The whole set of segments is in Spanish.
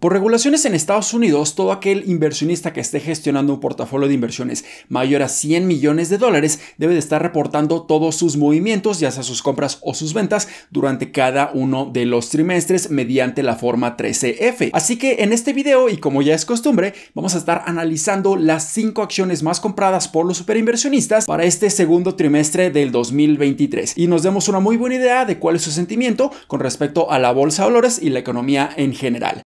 Por regulaciones en Estados Unidos, todo aquel inversionista que esté gestionando un portafolio de inversiones mayor a 100 millones de dólares debe de estar reportando todos sus movimientos, ya sea sus compras o sus ventas, durante cada uno de los trimestres mediante la forma 13F. Así que en este video, y como ya es costumbre, vamos a estar analizando las 5 acciones más compradas por los superinversionistas para este segundo trimestre del 2023. Y nos demos una muy buena idea de cuál es su sentimiento con respecto a la bolsa de valores y la economía en general.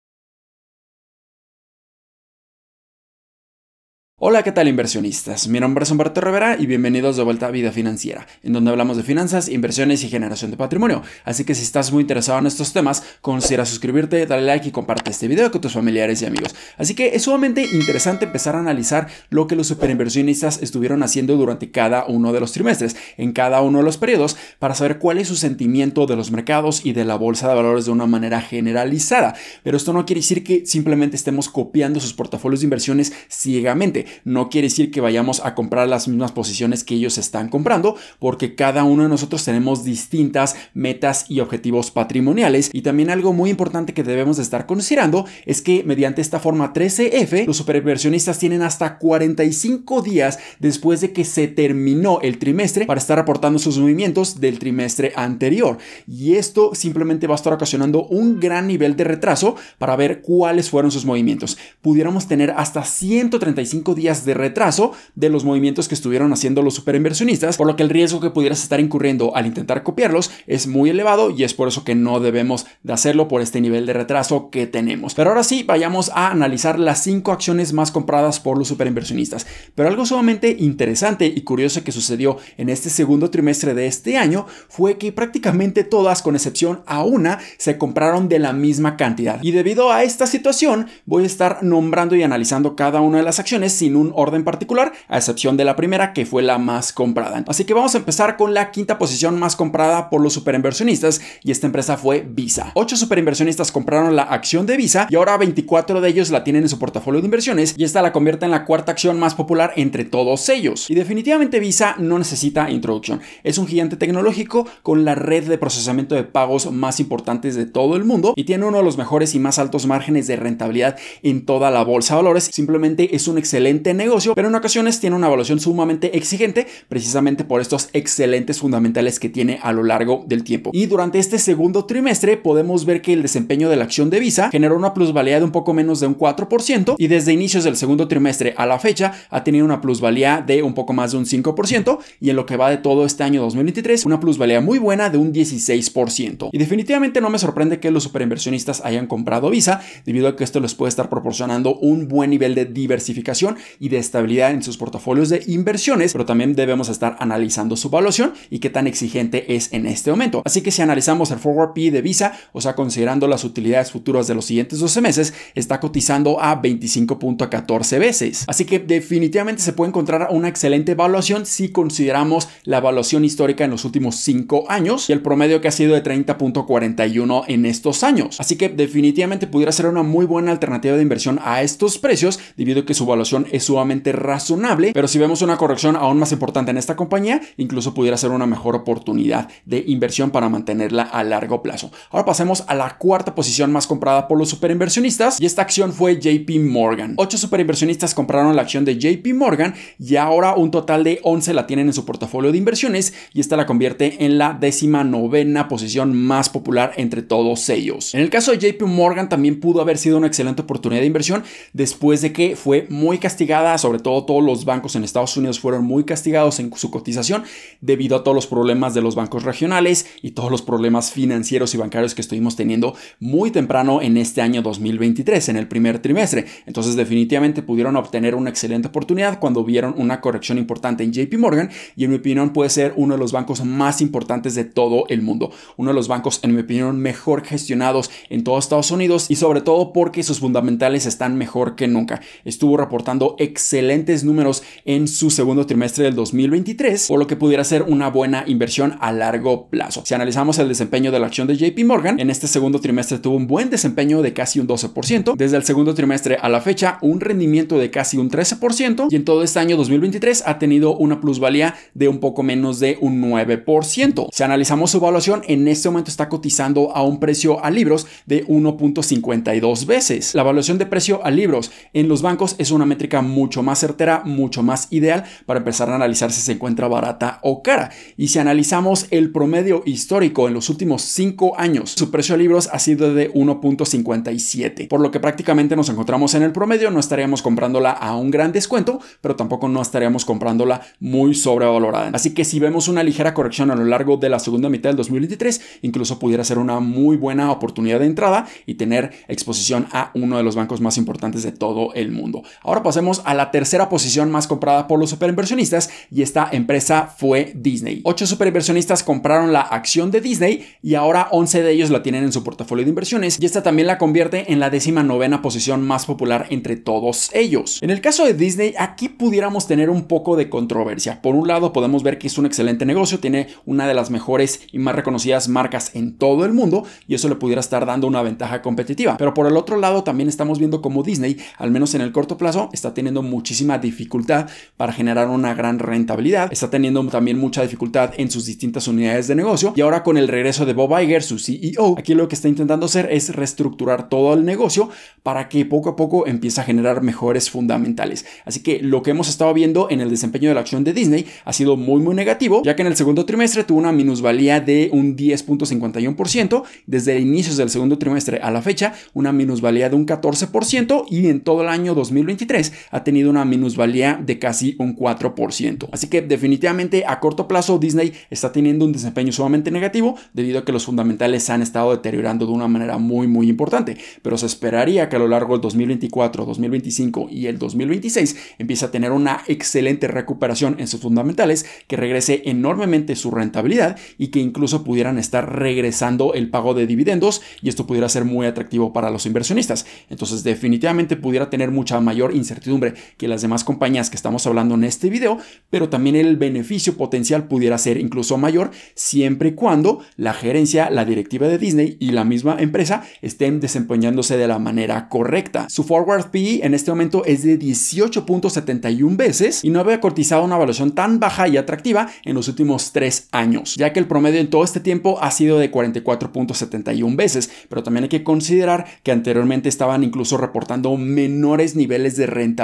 Hola, ¿qué tal inversionistas? Mi nombre es Humberto Rivera y bienvenidos de vuelta a Vida Financiera, en donde hablamos de finanzas, inversiones y generación de patrimonio. Así que si estás muy interesado en estos temas, considera suscribirte, dale like y comparte este video con tus familiares y amigos. Así que es sumamente interesante empezar a analizar lo que los superinversionistas estuvieron haciendo durante cada uno de los trimestres, en cada uno de los periodos, para saber cuál es su sentimiento de los mercados y de la bolsa de valores de una manera generalizada. Pero esto no quiere decir que simplemente estemos copiando sus portafolios de inversiones ciegamente no quiere decir que vayamos a comprar las mismas posiciones que ellos están comprando, porque cada uno de nosotros tenemos distintas metas y objetivos patrimoniales. Y también algo muy importante que debemos de estar considerando es que mediante esta forma 13F, e los superversionistas tienen hasta 45 días después de que se terminó el trimestre para estar aportando sus movimientos del trimestre anterior. Y esto simplemente va a estar ocasionando un gran nivel de retraso para ver cuáles fueron sus movimientos. Pudiéramos tener hasta 135 días días de retraso de los movimientos que estuvieron haciendo los superinversionistas, por lo que el riesgo que pudieras estar incurriendo al intentar copiarlos es muy elevado y es por eso que no debemos de hacerlo por este nivel de retraso que tenemos. Pero ahora sí, vayamos a analizar las cinco acciones más compradas por los superinversionistas. Pero algo sumamente interesante y curioso que sucedió en este segundo trimestre de este año fue que prácticamente todas, con excepción a una, se compraron de la misma cantidad. Y debido a esta situación, voy a estar nombrando y analizando cada una de las acciones un orden particular, a excepción de la primera que fue la más comprada. Así que vamos a empezar con la quinta posición más comprada por los superinversionistas y esta empresa fue Visa. Ocho superinversionistas compraron la acción de Visa y ahora 24 de ellos la tienen en su portafolio de inversiones y esta la convierte en la cuarta acción más popular entre todos ellos. Y definitivamente Visa no necesita introducción. Es un gigante tecnológico con la red de procesamiento de pagos más importantes de todo el mundo y tiene uno de los mejores y más altos márgenes de rentabilidad en toda la bolsa de valores. Simplemente es un excelente negocio, pero en ocasiones tiene una evaluación sumamente exigente precisamente por estos excelentes fundamentales que tiene a lo largo del tiempo. Y durante este segundo trimestre podemos ver que el desempeño de la acción de Visa generó una plusvalía de un poco menos de un 4% y desde inicios del segundo trimestre a la fecha ha tenido una plusvalía de un poco más de un 5% y en lo que va de todo este año 2023 una plusvalía muy buena de un 16%. Y definitivamente no me sorprende que los superinversionistas hayan comprado Visa debido a que esto les puede estar proporcionando un buen nivel de diversificación y de estabilidad en sus portafolios de inversiones, pero también debemos estar analizando su evaluación y qué tan exigente es en este momento. Así que si analizamos el forward P de Visa, o sea, considerando las utilidades futuras de los siguientes 12 meses, está cotizando a 25.14 veces. Así que definitivamente se puede encontrar una excelente evaluación si consideramos la evaluación histórica en los últimos 5 años y el promedio que ha sido de 30.41 en estos años. Así que definitivamente pudiera ser una muy buena alternativa de inversión a estos precios debido a que su evaluación es sumamente razonable, pero si vemos una corrección aún más importante en esta compañía, incluso pudiera ser una mejor oportunidad de inversión para mantenerla a largo plazo. Ahora pasemos a la cuarta posición más comprada por los superinversionistas y esta acción fue JP Morgan. Ocho superinversionistas compraron la acción de JP Morgan y ahora un total de 11 la tienen en su portafolio de inversiones y esta la convierte en la décima novena posición más popular entre todos ellos. En el caso de JP Morgan también pudo haber sido una excelente oportunidad de inversión después de que fue muy castigada sobre todo todos los bancos en Estados Unidos fueron muy castigados en su cotización debido a todos los problemas de los bancos regionales y todos los problemas financieros y bancarios que estuvimos teniendo muy temprano en este año 2023, en el primer trimestre. Entonces definitivamente pudieron obtener una excelente oportunidad cuando vieron una corrección importante en JP Morgan y en mi opinión puede ser uno de los bancos más importantes de todo el mundo. Uno de los bancos en mi opinión mejor gestionados en todo Estados Unidos y sobre todo porque sus fundamentales están mejor que nunca. Estuvo reportando excelentes números en su segundo trimestre del 2023, por lo que pudiera ser una buena inversión a largo plazo. Si analizamos el desempeño de la acción de JP Morgan, en este segundo trimestre tuvo un buen desempeño de casi un 12%, desde el segundo trimestre a la fecha un rendimiento de casi un 13% y en todo este año 2023 ha tenido una plusvalía de un poco menos de un 9%. Si analizamos su evaluación, en este momento está cotizando a un precio a libros de 1.52 veces. La evaluación de precio a libros en los bancos es una métrica mucho más certera, mucho más ideal para empezar a analizar si se encuentra barata o cara. Y si analizamos el promedio histórico en los últimos 5 años, su precio de libros ha sido de 1.57, por lo que prácticamente nos encontramos en el promedio, no estaríamos comprándola a un gran descuento, pero tampoco no estaríamos comprándola muy sobrevalorada. Así que si vemos una ligera corrección a lo largo de la segunda mitad del 2023, incluso pudiera ser una muy buena oportunidad de entrada y tener exposición a uno de los bancos más importantes de todo el mundo. Ahora pasemos a la tercera posición más comprada por los superinversionistas y esta empresa fue Disney. Ocho superinversionistas compraron la acción de Disney y ahora 11 de ellos la tienen en su portafolio de inversiones y esta también la convierte en la décima novena posición más popular entre todos ellos. En el caso de Disney, aquí pudiéramos tener un poco de controversia. Por un lado, podemos ver que es un excelente negocio, tiene una de las mejores y más reconocidas marcas en todo el mundo y eso le pudiera estar dando una ventaja competitiva. Pero por el otro lado, también estamos viendo como Disney, al menos en el corto plazo, está teniendo muchísima dificultad para generar una gran rentabilidad, está teniendo también mucha dificultad en sus distintas unidades de negocio y ahora con el regreso de Bob Iger, su CEO, aquí lo que está intentando hacer es reestructurar todo el negocio para que poco a poco empiece a generar mejores fundamentales. Así que lo que hemos estado viendo en el desempeño de la acción de Disney ha sido muy muy negativo, ya que en el segundo trimestre tuvo una minusvalía de un 10.51%, desde inicios del segundo trimestre a la fecha, una minusvalía de un 14% y en todo el año 2023 ha tenido una minusvalía de casi un 4%. Así que definitivamente a corto plazo Disney está teniendo un desempeño sumamente negativo debido a que los fundamentales se han estado deteriorando de una manera muy muy importante, pero se esperaría que a lo largo del 2024, 2025 y el 2026 empiece a tener una excelente recuperación en sus fundamentales que regrese enormemente su rentabilidad y que incluso pudieran estar regresando el pago de dividendos y esto pudiera ser muy atractivo para los inversionistas. Entonces definitivamente pudiera tener mucha mayor incertidumbre que las demás compañías que estamos hablando en este video, pero también el beneficio potencial pudiera ser incluso mayor siempre y cuando la gerencia, la directiva de Disney y la misma empresa estén desempeñándose de la manera correcta. Su forward PE en este momento es de 18.71 veces y no había cotizado una evaluación tan baja y atractiva en los últimos tres años, ya que el promedio en todo este tiempo ha sido de 44.71 veces, pero también hay que considerar que anteriormente estaban incluso reportando menores niveles de renta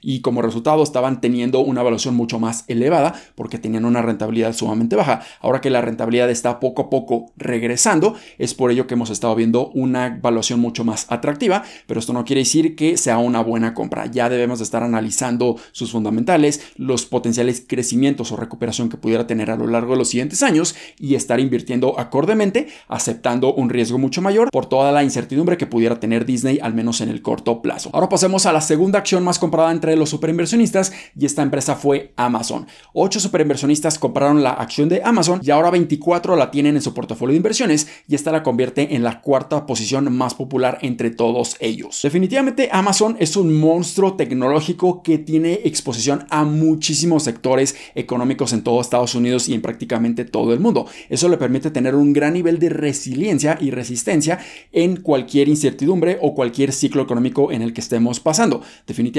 y como resultado estaban teniendo una evaluación mucho más elevada porque tenían una rentabilidad sumamente baja. Ahora que la rentabilidad está poco a poco regresando, es por ello que hemos estado viendo una evaluación mucho más atractiva, pero esto no quiere decir que sea una buena compra. Ya debemos de estar analizando sus fundamentales, los potenciales crecimientos o recuperación que pudiera tener a lo largo de los siguientes años y estar invirtiendo acordemente, aceptando un riesgo mucho mayor por toda la incertidumbre que pudiera tener Disney al menos en el corto plazo. Ahora pasemos a la segunda acción más comprada entre los superinversionistas y esta empresa fue Amazon. Ocho superinversionistas compraron la acción de Amazon y ahora 24 la tienen en su portafolio de inversiones y esta la convierte en la cuarta posición más popular entre todos ellos. Definitivamente Amazon es un monstruo tecnológico que tiene exposición a muchísimos sectores económicos en todo Estados Unidos y en prácticamente todo el mundo. Eso le permite tener un gran nivel de resiliencia y resistencia en cualquier incertidumbre o cualquier ciclo económico en el que estemos pasando. Definitivamente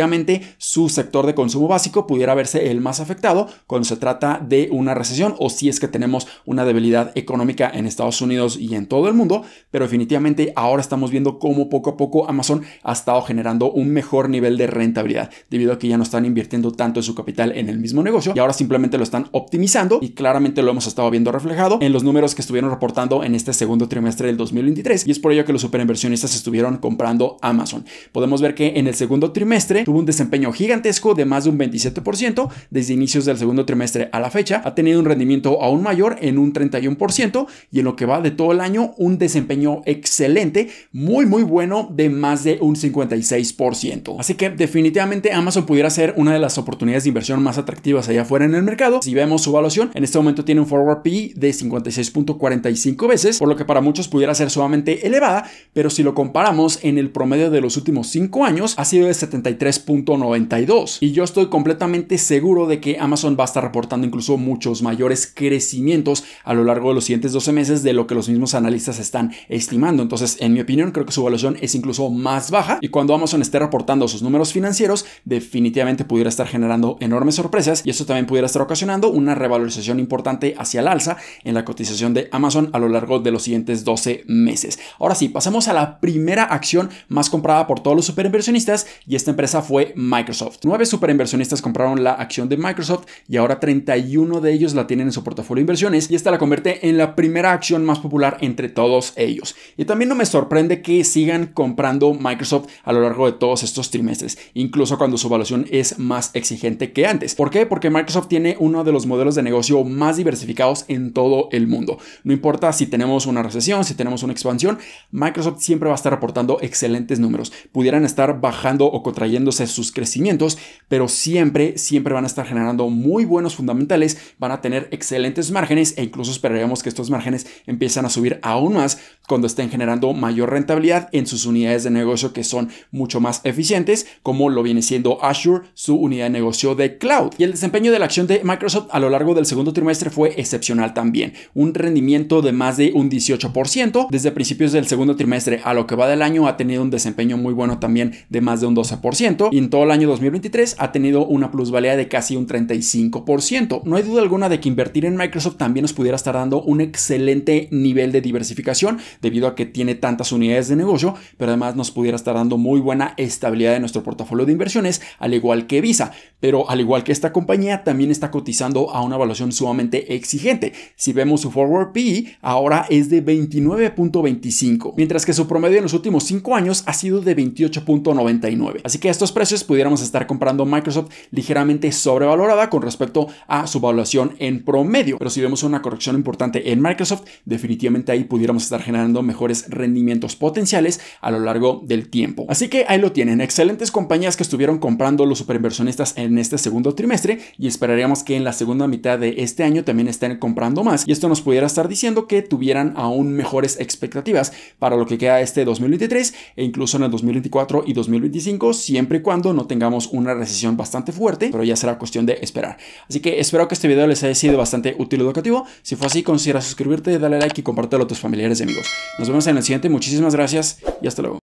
su sector de consumo básico pudiera verse el más afectado cuando se trata de una recesión o si es que tenemos una debilidad económica en Estados Unidos y en todo el mundo, pero definitivamente ahora estamos viendo cómo poco a poco Amazon ha estado generando un mejor nivel de rentabilidad debido a que ya no están invirtiendo tanto de su capital en el mismo negocio y ahora simplemente lo están optimizando y claramente lo hemos estado viendo reflejado en los números que estuvieron reportando en este segundo trimestre del 2023 y es por ello que los superinversionistas estuvieron comprando Amazon. Podemos ver que en el segundo trimestre Tuvo un desempeño gigantesco de más de un 27% desde inicios del segundo trimestre a la fecha. Ha tenido un rendimiento aún mayor en un 31% y en lo que va de todo el año un desempeño excelente, muy muy bueno de más de un 56%. Así que definitivamente Amazon pudiera ser una de las oportunidades de inversión más atractivas allá afuera en el mercado. Si vemos su evaluación, en este momento tiene un forward P de 56.45 veces, por lo que para muchos pudiera ser sumamente elevada, pero si lo comparamos en el promedio de los últimos 5 años, ha sido de 73 92 Y yo estoy completamente seguro de que Amazon va a estar reportando incluso muchos mayores crecimientos a lo largo de los siguientes 12 meses de lo que los mismos analistas están estimando. Entonces, en mi opinión, creo que su evaluación es incluso más baja y cuando Amazon esté reportando sus números financieros, definitivamente pudiera estar generando enormes sorpresas y eso también pudiera estar ocasionando una revalorización importante hacia el alza en la cotización de Amazon a lo largo de los siguientes 12 meses. Ahora sí, pasamos a la primera acción más comprada por todos los superinversionistas y esta empresa fue Microsoft. Nueve superinversionistas compraron la acción de Microsoft y ahora 31 de ellos la tienen en su portafolio de inversiones y esta la convierte en la primera acción más popular entre todos ellos. Y también no me sorprende que sigan comprando Microsoft a lo largo de todos estos trimestres, incluso cuando su evaluación es más exigente que antes. ¿Por qué? Porque Microsoft tiene uno de los modelos de negocio más diversificados en todo el mundo. No importa si tenemos una recesión, si tenemos una expansión, Microsoft siempre va a estar aportando excelentes números. Pudieran estar bajando o contrayéndose sus crecimientos, pero siempre, siempre van a estar generando muy buenos fundamentales, van a tener excelentes márgenes e incluso esperaremos que estos márgenes empiezan a subir aún más cuando estén generando mayor rentabilidad en sus unidades de negocio que son mucho más eficientes, como lo viene siendo Azure, su unidad de negocio de cloud. Y el desempeño de la acción de Microsoft a lo largo del segundo trimestre fue excepcional también, un rendimiento de más de un 18%. Desde principios del segundo trimestre a lo que va del año ha tenido un desempeño muy bueno también de más de un 12% y en todo el año 2023 ha tenido una plusvalía de casi un 35%. No hay duda alguna de que invertir en Microsoft también nos pudiera estar dando un excelente nivel de diversificación debido a que tiene tantas unidades de negocio, pero además nos pudiera estar dando muy buena estabilidad de nuestro portafolio de inversiones, al igual que Visa. Pero al igual que esta compañía, también está cotizando a una evaluación sumamente exigente. Si vemos su forward PE, ahora es de 29.25, mientras que su promedio en los últimos 5 años ha sido de 28.99. Así que a estos precios pudiéramos estar comprando Microsoft ligeramente sobrevalorada con respecto a su valuación en promedio. Pero si vemos una corrección importante en Microsoft, definitivamente ahí pudiéramos estar generando mejores rendimientos potenciales a lo largo del tiempo. Así que ahí lo tienen, excelentes compañías que estuvieron comprando los superinversionistas en este segundo trimestre y esperaríamos que en la segunda mitad de este año también estén comprando más y esto nos pudiera estar diciendo que tuvieran aún mejores expectativas para lo que queda este 2023 e incluso en el 2024 y 2025 siempre y cuando no tengamos una recesión bastante fuerte, pero ya será cuestión de esperar. Así que espero que este video les haya sido bastante útil educativo. Si fue así, considera suscribirte, dale like y compártelo a tus familiares y amigos. Nos vemos en el siguiente. Muchísimas gracias y hasta luego.